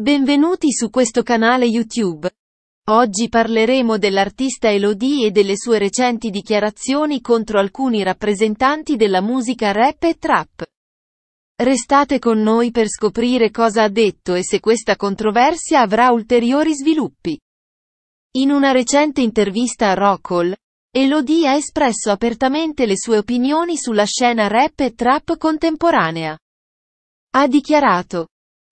Benvenuti su questo canale YouTube. Oggi parleremo dell'artista Elodie e delle sue recenti dichiarazioni contro alcuni rappresentanti della musica rap e trap. Restate con noi per scoprire cosa ha detto e se questa controversia avrà ulteriori sviluppi. In una recente intervista a Rockall, Elodie ha espresso apertamente le sue opinioni sulla scena rap e trap contemporanea. Ha dichiarato,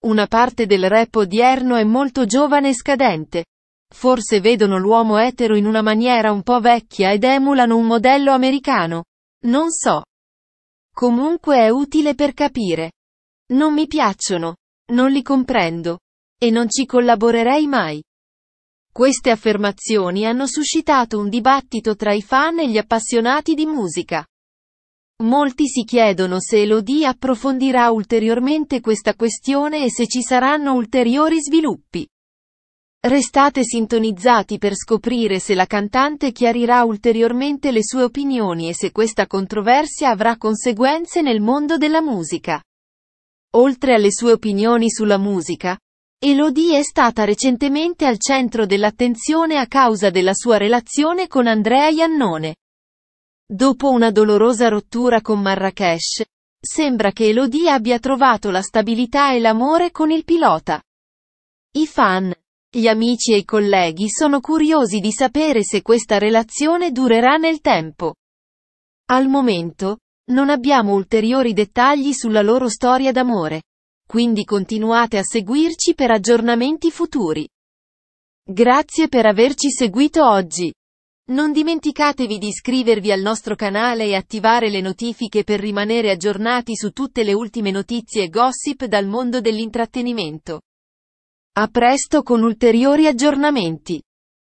una parte del rap odierno è molto giovane e scadente. Forse vedono l'uomo etero in una maniera un po' vecchia ed emulano un modello americano. Non so. Comunque è utile per capire. Non mi piacciono. Non li comprendo. E non ci collaborerei mai. Queste affermazioni hanno suscitato un dibattito tra i fan e gli appassionati di musica. Molti si chiedono se Elodie approfondirà ulteriormente questa questione e se ci saranno ulteriori sviluppi. Restate sintonizzati per scoprire se la cantante chiarirà ulteriormente le sue opinioni e se questa controversia avrà conseguenze nel mondo della musica. Oltre alle sue opinioni sulla musica, Elodie è stata recentemente al centro dell'attenzione a causa della sua relazione con Andrea Iannone. Dopo una dolorosa rottura con Marrakesh, sembra che Elodie abbia trovato la stabilità e l'amore con il pilota. I fan, gli amici e i colleghi sono curiosi di sapere se questa relazione durerà nel tempo. Al momento, non abbiamo ulteriori dettagli sulla loro storia d'amore. Quindi continuate a seguirci per aggiornamenti futuri. Grazie per averci seguito oggi. Non dimenticatevi di iscrivervi al nostro canale e attivare le notifiche per rimanere aggiornati su tutte le ultime notizie e gossip dal mondo dell'intrattenimento. A presto con ulteriori aggiornamenti.